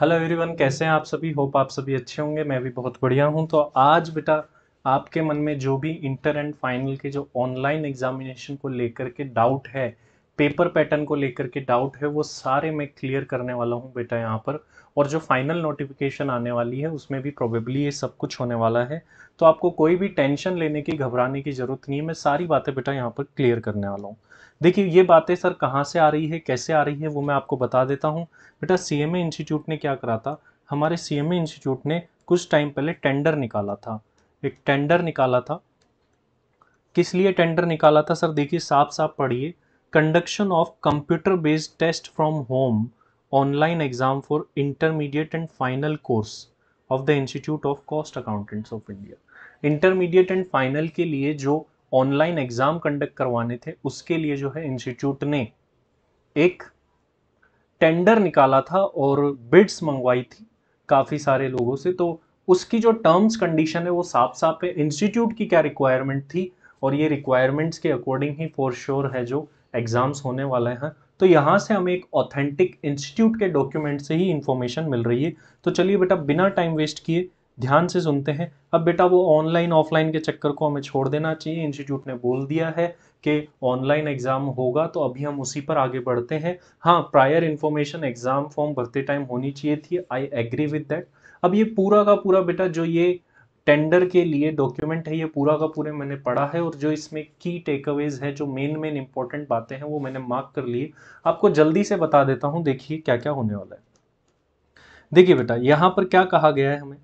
hello everyone कैसे हैं आप सभी होप आप सभी अच्छे होंगे मैं भी बहुत बढ़िया हूं तो आज बेटा आपके मन में जो भी इंटर एंड फाइनल के जो ऑनलाइन एग्जामिनेशन को लेकर के डाउट है पेपर पैटर्न को लेकर के डाउट है वो सारे मैं क्लियर करने वाला हूँ बेटा यहाँ पर और जो फाइनल नोटिफिकेशन आने वाली है उसमें भी प्रोबेबली ये सब कुछ होने वाला है तो आपको कोई भी टेंशन लेने की घबराने की ज़रूरत नहीं है मैं सारी बातें बेटा यहाँ पर क्लियर करने वाला हूँ देखिए ये बातें सर कहाँ से आ रही है कैसे आ रही है वो मैं आपको बता देता हूँ बेटा सी इंस्टीट्यूट ने क्या करा था हमारे सी इंस्टीट्यूट ने कुछ टाइम पहले टेंडर निकाला था एक टेंडर निकाला था किस लिए टेंडर निकाला था सर देखिए साफ साफ पढ़िए conduction of computer based test from home online exam for intermediate and final course of the institute of cost accountants of India intermediate and final के लिए जो ऑनलाइन एग्जाम कंडक्ट करवाने थे उसके लिए जो है इंस्टीट्यूट ने एक टेंडर निकाला था और बिड्स मंगवाई थी काफ़ी सारे लोगों से तो उसकी जो टर्म्स कंडीशन है वो साफ साफ है इंस्टीट्यूट की क्या रिक्वायरमेंट थी और ये रिक्वायरमेंट्स के अकॉर्डिंग ही फॉर श्योर है जो एग्ज़ाम्स होने वाले हैं तो यहाँ से हमें एक ऑथेंटिक इंस्टीट्यूट के डॉक्यूमेंट से ही इन्फॉर्मेशन मिल रही है तो चलिए बेटा बिना टाइम वेस्ट किए ध्यान से सुनते हैं अब बेटा वो ऑनलाइन ऑफलाइन के चक्कर को हमें छोड़ देना चाहिए इंस्टीट्यूट ने बोल दिया है कि ऑनलाइन एग्ज़ाम होगा तो अभी हम उसी पर आगे बढ़ते हैं हाँ प्रायर इन्फॉर्मेशन एग्ज़ाम फॉर्म भरते टाइम होनी चाहिए थी आई एग्री विद डैट अब ये पूरा का पूरा बेटा जो ये टेंडर के लिए डॉक्यूमेंट है ये पूरा का पूरे मैंने पढ़ा है और जो इसमें की टेकअवेज है जो मेन मेन इंपॉर्टेंट बातें हैं वो मैंने मार्क कर लिए आपको जल्दी से बता देता हूं देखिए क्या क्या होने वाला है देखिए बेटा यहां पर क्या कहा गया है हमें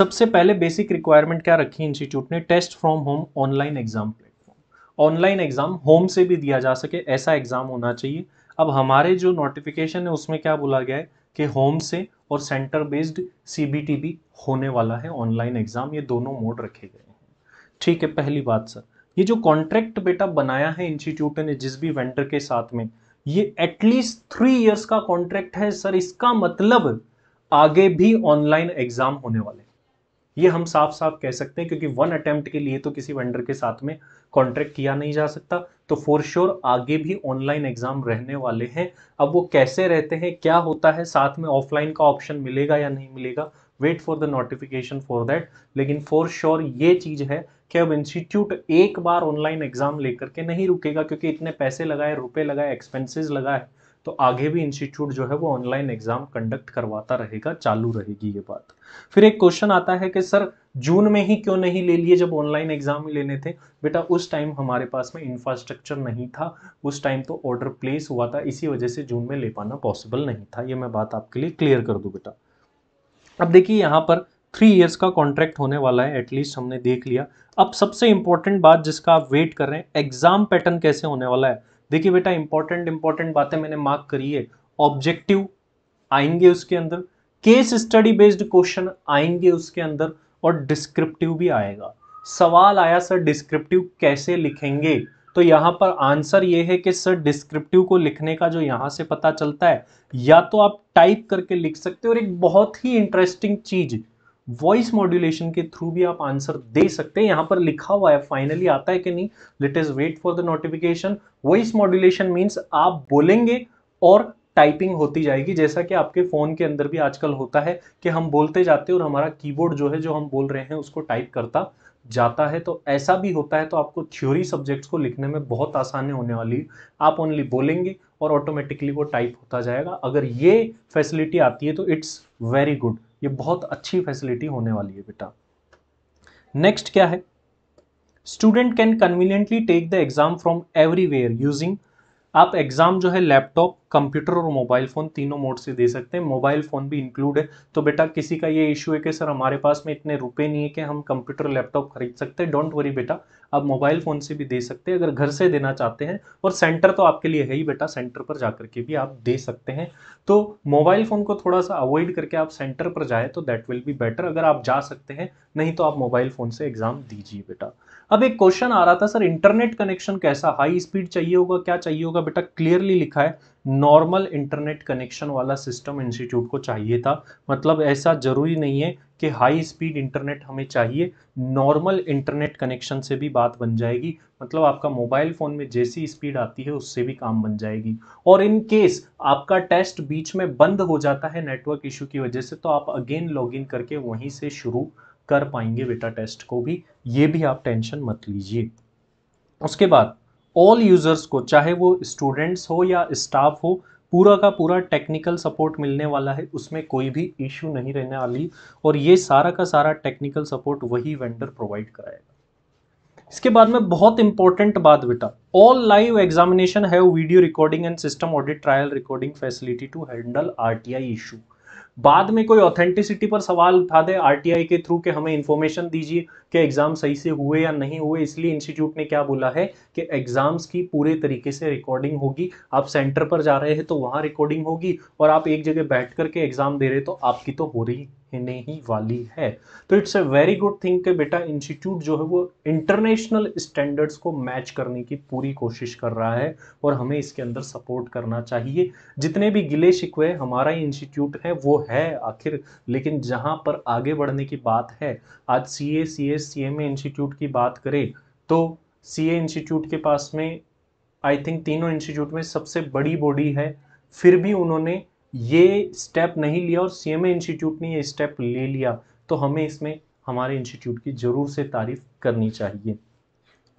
सबसे पहले बेसिक रिक्वायरमेंट क्या रखी इंस्टीट्यूट ने test from home online exam platform online exam home से भी दिया जा सके ऐसा एग्जाम होना चाहिए अब हमारे जो नोटिफिकेशन है उसमें क्या बोला गया है कि होम से और सेंटर बेस्ड सीबीटी भी होने वाला है ऑनलाइन एग्ज़ाम ये दोनों मोड रखे गए हैं ठीक है पहली बात सर ये जो कॉन्ट्रैक्ट बेटा बनाया है इंस्टीट्यूट ने जिस भी वेंटर के साथ में ये एटलीस्ट थ्री इयर्स का कॉन्ट्रैक्ट है सर इसका मतलब आगे भी ऑनलाइन एग्ज़ाम होने वाले ये हम साफ साफ कह सकते हैं क्योंकि वन अटेम्प्ट के लिए तो किसी वेंडर के साथ में कॉन्ट्रैक्ट किया नहीं जा सकता तो फॉर श्योर आगे भी ऑनलाइन एग्जाम रहने वाले हैं अब वो कैसे रहते हैं क्या होता है साथ में ऑफलाइन का ऑप्शन मिलेगा या नहीं मिलेगा wait for the notification for that लेकिन फॉर श्योर ये चीज़ है कि अब इंस्टीट्यूट एक बार ऑनलाइन एग्जाम लेकर के नहीं रुकेगा क्योंकि इतने पैसे लगाए रुपए लगाए एक्सपेंसिस लगाए तो आगे भी इंस्टीट्यूट जो है वो ऑनलाइन एग्जाम कंडक्ट करवाता रहेगा चालू रहेगी ये बात फिर एक क्वेश्चन आता है कि सर जून में ही क्यों नहीं ले लिए जब ऑनलाइन एग्जाम ही लेने थे बेटा उस टाइम हमारे पास में इंफ्रास्ट्रक्चर नहीं था उस टाइम तो ऑर्डर प्लेस हुआ था इसी वजह से जून में ले पाना पॉसिबल नहीं था ये मैं बात आपके लिए क्लियर कर दूँ बेटा अब देखिए यहाँ पर थ्री इयर्स का कॉन्ट्रैक्ट होने वाला है एटलीस्ट हमने देख लिया अब सबसे इंपॉर्टेंट बात जिसका आप वेट कर रहे हैं एग्जाम पैटर्न कैसे होने वाला है देखिए बेटा इंपॉर्टेंट इंपॉर्टेंट बातें मैंने मार्क करी है ऑब्जेक्टिव आएंगे उसके अंदर केस स्टडी बेस्ड क्वेश्चन आएंगे उसके अंदर और डिस्क्रिप्टिव भी आएगा सवाल आया सर डिस्क्रिप्टिव कैसे लिखेंगे तो यहाँ पर आंसर ये है कि सर डिस्क्रिप्टिव को लिखने का जो यहाँ से पता चलता है या तो आप टाइप करके लिख सकते हो और एक बहुत ही इंटरेस्टिंग चीज वॉइस मॉड्यूलेशन के थ्रू भी आप आंसर दे सकते हैं यहां पर लिखा हुआ है फाइनली आता है कि नहीं let is wait for the notification voice modulation means आप बोलेंगे और टाइपिंग होती जाएगी जैसा कि आपके फ़ोन के अंदर भी आजकल होता है कि हम बोलते जाते हैं और हमारा कीबोर्ड जो है जो हम बोल रहे हैं उसको टाइप करता जाता है तो ऐसा भी होता है तो आपको थ्योरी सब्जेक्ट्स को लिखने में बहुत आसानी होने वाली आप ओनली बोलेंगे और ऑटोमेटिकली वो टाइप होता जाएगा अगर ये फैसिलिटी आती है तो इट्स वेरी गुड ये बहुत अच्छी फैसिलिटी होने वाली है बेटा नेक्स्ट क्या है student can conveniently take the exam from everywhere using आप एग्ज़ाम जो है लैपटॉप कंप्यूटर और मोबाइल फ़ोन तीनों मोड से दे सकते हैं मोबाइल फ़ोन भी इंक्लूड है तो बेटा किसी का ये इशू है कि सर हमारे पास में इतने रुपए नहीं है कि हम कंप्यूटर लैपटॉप खरीद सकते हैं डोंट वरी बेटा आप मोबाइल फ़ोन से भी दे सकते हैं अगर घर से देना चाहते हैं और सेंटर तो आपके लिए है ही बेटा सेंटर पर जा के भी आप दे सकते हैं तो मोबाइल फ़ोन को थोड़ा सा अवॉइड करके आप सेंटर पर जाए तो दैट विल बी बेटर अगर आप जा सकते हैं नहीं तो आप मोबाइल फ़ोन से एग्ज़ाम दीजिए बेटा अब एक क्वेश्चन आ रहा था सर इंटरनेट कनेक्शन कैसा हाई स्पीड चाहिए होगा क्या चाहिए होगा बेटा क्लियरली लिखा है नॉर्मल इंटरनेट कनेक्शन वाला सिस्टम इंस्टीट्यूट को चाहिए था मतलब ऐसा ज़रूरी नहीं है कि हाई स्पीड इंटरनेट हमें चाहिए नॉर्मल इंटरनेट कनेक्शन से भी बात बन जाएगी मतलब आपका मोबाइल फ़ोन में जैसी स्पीड आती है उससे भी काम बन जाएगी और इन केस आपका टेस्ट बीच में बंद हो जाता है नेटवर्क इशू की वजह से तो आप अगेन लॉगिन करके वहीं से शुरू कर पाएंगे बेटा टेस्ट को भी ये भी आप टेंशन मत लीजिए उसके बाद ऑल यूज़र्स को चाहे वो स्टूडेंट्स हो या स्टाफ हो पूरा का पूरा टेक्निकल सपोर्ट मिलने वाला है उसमें कोई भी इशू नहीं रहने वाली और ये सारा का सारा टेक्निकल सपोर्ट वही वेंडर प्रोवाइड कराएगा इसके बाद में बहुत इंपॉर्टेंट बात बेटा ऑल लाइव एग्जामिनेशन है video recording and system audit trial recording facility to handle RTI issue बाद में कोई ऑथेंटिसिटी पर सवाल उठा दे आर के थ्रू के हमें इन्फॉर्मेशन दीजिए कि एग्ज़ाम सही से हुए या नहीं हुए इसलिए इंस्टीट्यूट ने क्या बोला है कि एग्ज़ाम्स की पूरे तरीके से रिकॉर्डिंग होगी आप सेंटर पर जा रहे हैं तो वहाँ रिकॉर्डिंग होगी और आप एक जगह बैठ करके एग्ज़ाम दे रहे तो आपकी तो हो रही नहीं वाली है तो it's a very good thing कि बेटा इंस्टीट्यूट जो है वो इंटरनेशनल स्टैंडर्ड्स को मैच करने की पूरी कोशिश कर रहा है और हमें इसके अंदर सपोर्ट करना चाहिए जितने भी गिले शिकवे हमारा ही इंस्टीट्यूट है वो है आखिर लेकिन जहाँ पर आगे बढ़ने की बात है आज सी ए सी ए सी एम ए इंस्टीट्यूट की बात करें तो सी ए इंस्टीट्यूट के पास में आई थिंक तीनों इंस्टीट्यूट में सबसे बड़ी बॉडी है फिर भी उन्होंने ये स्टेप नहीं लिया और सी एम ए इंस्टीट्यूट ने ये स्टेप ले लिया तो हमें इसमें हमारे इंस्टीट्यूट की ज़रूर से तारीफ करनी चाहिए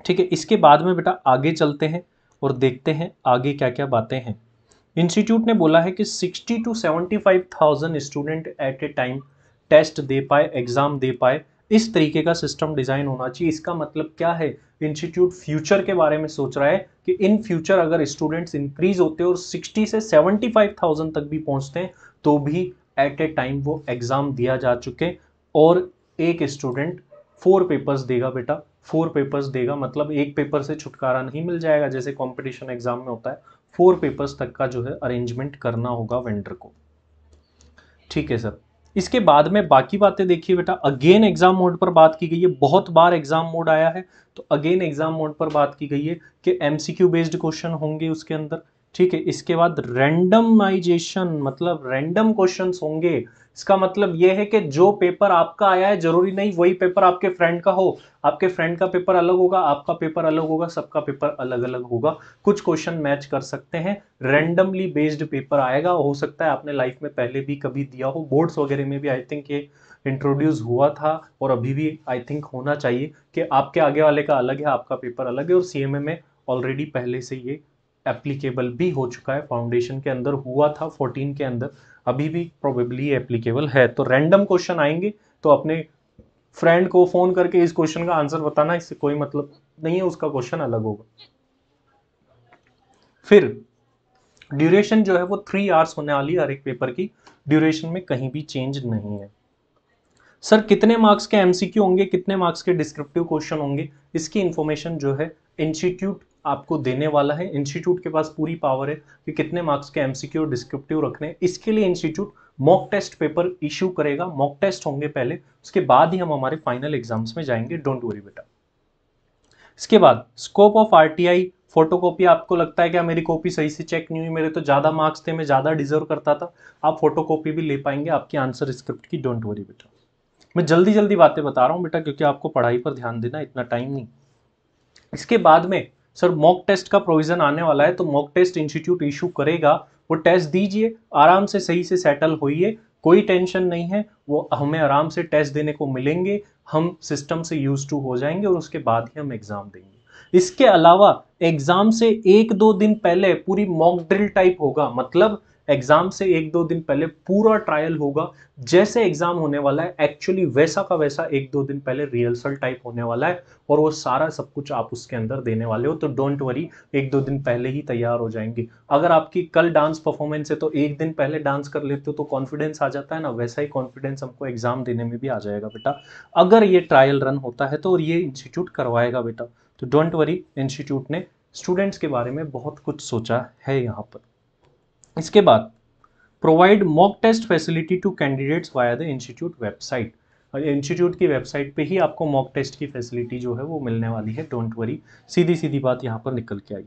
ठीक है इसके बाद में बेटा आगे चलते हैं और देखते हैं आगे क्या क्या बातें हैं इंस्टीट्यूट ने बोला है कि 60 to 75,000 student at a time test दे पाए एग्ज़ाम दे पाए इस तरीके का सिस्टम डिज़ाइन होना चाहिए इसका मतलब क्या है इंस्टीट्यूट फ्यूचर के बारे में सोच रहा है कि इन फ्यूचर अगर स्टूडेंट्स इंक्रीज होते हैं और 60 से 75,000 तक भी पहुंचते हैं तो भी एट ए टाइम वो एग्ज़ाम दिया जा चुके और एक स्टूडेंट फोर पेपर्स देगा बेटा फोर पेपर्स देगा मतलब एक पेपर से छुटकारा नहीं मिल जाएगा जैसे कॉम्पिटिशन एग्जाम में होता है फोर पेपर्स तक का जो है अरेंजमेंट करना होगा वेंडर को ठीक है सर इसके बाद में बाकी बातें देखिए बेटा अगेन एग्जाम मोड पर बात की गई है बहुत बार एग्जाम मोड आया है तो अगेन एग्जाम मोड पर बात की गई है कि एमसीक्यू बेस्ड क्वेश्चन होंगे उसके अंदर ठीक है इसके बाद रैंडमाइजेशन मतलब रैंडम क्वेश्चन होंगे इसका मतलब ये है कि जो पेपर आपका आया है जरूरी नहीं वही पेपर आपके फ्रेंड का हो आपके फ्रेंड का पेपर अलग होगा आपका पेपर अलग होगा सबका पेपर अलग अलग होगा कुछ क्वेश्चन मैच कर सकते हैं रेंडमली बेस्ड पेपर आएगा हो सकता है आपने लाइफ में पहले भी कभी दिया हो बोर्ड्स वगैरह में भी आई थिंक ये इंट्रोड्यूस हुआ था और अभी भी आई थिंक होना चाहिए कि आपके आगे वाले का अलग है आपका पेपर अलग है और सी में ऑलरेडी पहले से ये एप्लीकेबल भी हो चुका है फाउंडेशन के अंदर हुआ था 14 के अंदर अभी भी प्रोबेबली एप्लीकेबल है तो रैंडम क्वेश्चन आएंगे तो अपने फ्रेंड को फ़ोन करके इस क्वेश्चन का आंसर बताना इससे कोई मतलब नहीं है उसका क्वेश्चन अलग होगा फिर ड्यूरेशन जो है वो थ्री आवर्स होने वाली हर एक पेपर की ड्यूरेशन में कहीं भी चेंज नहीं है सर कितने मार्क्स के एमसीक्यू होंगे कितने मार्क्स के डिस्क्रिप्टिव क्वेश्चन होंगे इसकी इंफॉर्मेशन जो है इंस्टीट्यूट आपको देने वाला है इंस्टीट्यूट के पास पूरी पावर है कि कितने मार्क्स के एमसीक्यू डिस्क्रिप्टिव रखने हैं इसके लिए institute mock test paper issue करेगा मॉक टेस्ट होंगे पहले उसके बाद ही हम हमारे फाइनल एग्जाम्स में जाएंगे डोंट वरी बेटा इसके बाद स्कोप ऑफ आर फोटोकॉपी आपको लगता है क्या मेरी कॉपी सही से चेक नहीं हुई मेरे तो ज़्यादा मार्क्स थे मैं ज़्यादा डिजर्व करता था आप फोटोकॉपी भी ले पाएंगे आपकी आंसर स्क्रिप्ट की डोंट वरी बेटा मैं जल्दी जल्दी बातें बता रहा हूँ बेटा क्योंकि आपको पढ़ाई पर ध्यान देना इतना टाइम नहीं इसके बाद में सर मॉक टेस्ट का प्रोविज़न आने वाला है तो मॉक टेस्ट इंस्टीट्यूट इशू करेगा वो टेस्ट दीजिए आराम से सही से सेटल होइए कोई टेंशन नहीं है वो हमें आराम से टेस्ट देने को मिलेंगे हम सिस्टम से यूज टू हो जाएंगे और उसके बाद ही हम एग्ज़ाम देंगे इसके अलावा एग्ज़ाम से एक दो दिन पहले पूरी मॉक ड्रिल टाइप होगा मतलब एग्जाम से एक दो दिन पहले पूरा ट्रायल होगा जैसे एग्जाम होने वाला है एक्चुअली वैसा का वैसा एक दो दिन पहले रिहर्सल टाइप होने वाला है और वो सारा सब कुछ आप उसके अंदर देने वाले हो तो डोंट वरी एक दो दिन पहले ही तैयार हो जाएंगे अगर आपकी कल डांस परफॉर्मेंस है तो एक दिन पहले डांस कर लेते हो तो कॉन्फिडेंस आ जाता है ना वैसा ही कॉन्फिडेंस हमको एग्जाम देने में भी आ जाएगा बेटा अगर ये ट्रायल रन होता है तो ये इंस्टीट्यूट करवाएगा बेटा तो डोंट वरी इंस्टीट्यूट ने स्टूडेंट्स के बारे में बहुत कुछ सोचा है यहाँ पर इसके बाद provide mock test facility to candidates via the institute website institute की वेबसाइट पे ही आपको मॉक टेस्ट की फैसिलिटी जो है वो मिलने वाली है डोंट वरी सीधी सीधी बात यहाँ पर निकल के आई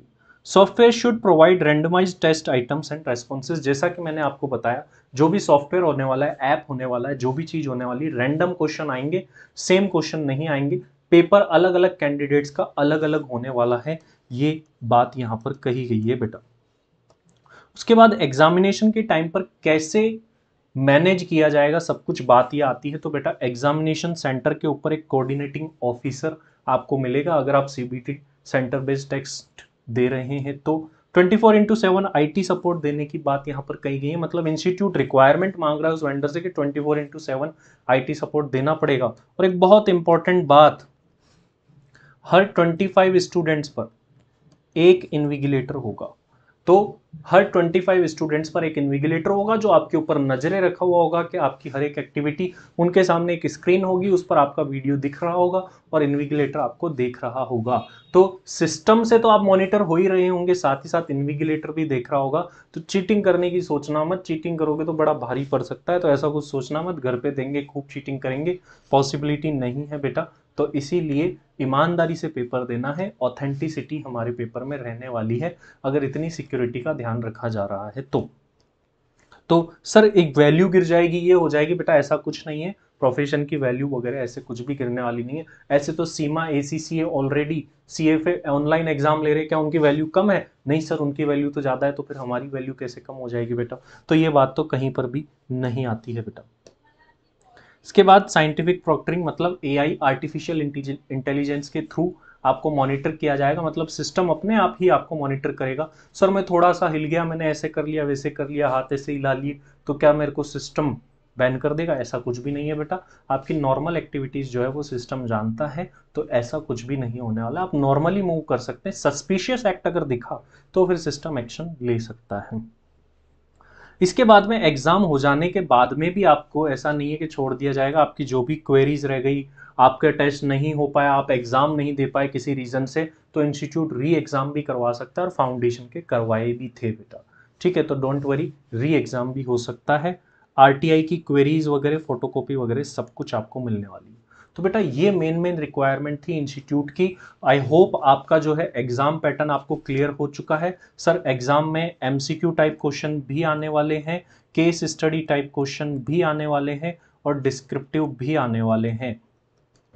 software should provide randomise test items and responses जैसा कि मैंने आपको बताया जो भी सॉफ्टवेयर होने वाला है ऐप होने वाला है जो भी चीज़ होने वाली रैंडम क्वेश्चन आएंगे सेम क्वेश्चन नहीं आएंगे पेपर अलग अलग कैंडिडेट्स का अलग अलग होने वाला है ये बात यहाँ पर कही गई है बेटा उसके बाद एग्जामिनेशन के टाइम पर कैसे मैनेज किया जाएगा सब कुछ बात ये आती है तो बेटा एग्जामिनेशन सेंटर के ऊपर एक कोऑर्डिनेटिंग ऑफिसर आपको मिलेगा अगर आप सीबीटी सेंटर बेस्ड टेक्स्ट दे रहे हैं तो 24 फोर इंटू सेवन आई सपोर्ट देने की बात यहाँ पर कही गई है मतलब इंस्टीट्यूट रिक्वायरमेंट मांग रहा है उस वेंडर से कि 24 फोर इंटू सेवन आई सपोर्ट देना पड़ेगा और एक बहुत इंपॉर्टेंट बात हर 25 स्टूडेंट्स पर एक इन्विगिलेटर होगा तो हर 25 स्टूडेंट्स पर एक इन्विगुलेटर होगा जो आपके ऊपर नजरें रखा हुआ होगा कि आपकी हर एक एक्टिविटी उनके सामने एक स्क्रीन होगी उस पर आपका वीडियो दिख रहा होगा और इन्विगुलेटर आपको देख रहा होगा तो सिस्टम से तो आप मॉनिटर हो ही रहे होंगे साथ ही साथ इन्विगुलेटर भी देख रहा होगा तो चीटिंग करने की सोचना मत चीटिंग करोगे तो बड़ा भारी पड़ सकता है तो ऐसा कुछ सोचना मत घर पर देंगे खूब चीटिंग करेंगे पॉसिबिलिटी नहीं है बेटा तो इसीलिए ईमानदारी से पेपर देना है ऑथेंटिसिटी हमारे पेपर में रहने वाली है अगर इतनी सिक्योरिटी का ध्यान रखा जा रहा है तो तो सर एक वैल्यू गिर जाएगी ये हो जाएगी बेटा ऐसा कुछ नहीं है प्रोफेशन की वैल्यू वगैरह ऐसे कुछ भी गिरने वाली नहीं है ऐसे तो सीमा A C C already C F A online exam ले रहे क्या उनकी वैल्यू कम है नहीं सर उनकी वैल्यू तो ज़्यादा है तो फिर हमारी वैल्यू कैसे कम हो जाएगी बेटा तो ये बात तो कहीं पर भी नहीं आती है बेटा इसके बाद साइंटिफिक प्रोक्टरिंग मतलब एआई आर्टिफिशियल इंटेलिजेंस के थ्रू आपको मॉनिटर किया जाएगा मतलब सिस्टम अपने आप ही आपको मॉनिटर करेगा सर मैं थोड़ा सा हिल गया मैंने ऐसे कर लिया वैसे कर लिया हाथ ऐसे हिला लिए तो क्या मेरे को सिस्टम बैन कर देगा ऐसा कुछ भी नहीं है बेटा आपकी नॉर्मल एक्टिविटीज़ जो है वो सिस्टम जानता है तो ऐसा कुछ भी नहीं होने वाला आप नॉर्मली मूव कर सकते हैं सस्पिशियस एक्ट अगर दिखा तो फिर सिस्टम एक्शन ले सकता है इसके बाद में एग्ज़ाम हो जाने के बाद में भी आपको ऐसा नहीं है कि छोड़ दिया जाएगा आपकी जो भी क्वेरीज रह गई आपका टेस्ट नहीं हो पाया आप एग्ज़ाम नहीं दे पाए किसी रीज़न से तो इंस्टीट्यूट री एग्ज़ाम भी करवा सकता है और फाउंडेशन के करवाए भी थे बेटा ठीक है तो डोंट वरी री एग्ज़ाम भी हो सकता है आर की क्वेरीज वगैरह फोटोकॉपी वगैरह सब कुछ आपको मिलने वाली है तो बेटा ये मेन मेन रिक्वायरमेंट थी इंस्टीट्यूट की आई होप आपका जो है एग्जाम पैटर्न आपको क्लियर हो चुका है सर एग्जाम में एमसीक्यू टाइप क्वेश्चन भी आने वाले हैं केस स्टडी टाइप क्वेश्चन भी आने वाले हैं और डिस्क्रिप्टिव भी आने वाले हैं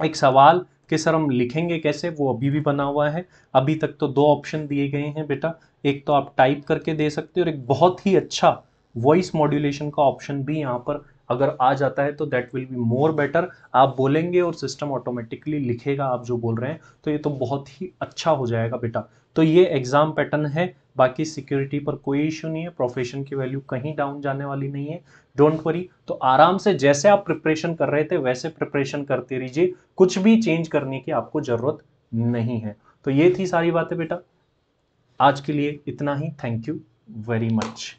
एक सवाल कि सर हम लिखेंगे कैसे वो अभी भी बना हुआ है अभी तक तो दो ऑप्शन दिए गए हैं बेटा एक तो आप टाइप करके दे सकते हो और एक बहुत ही अच्छा वॉइस मॉड्यूलेशन का ऑप्शन भी यहाँ पर अगर आ जाता है तो that will be more better आप बोलेंगे और सिस्टम ऑटोमेटिकली लिखेगा आप जो बोल रहे हैं तो ये तो बहुत ही अच्छा हो जाएगा बेटा तो ये एग्ज़ाम पैटर्न है बाकी सिक्योरिटी पर कोई इश्यू नहीं है प्रोफेशन की वैल्यू कहीं डाउन जाने वाली नहीं है डोंट वरी तो आराम से जैसे आप प्रिपरेशन कर रहे थे वैसे प्रिपरेशन करते रहिए कुछ भी चेंज करने की आपको ज़रूरत नहीं है तो ये थी सारी बातें बेटा आज के लिए इतना ही थैंक यू वेरी मच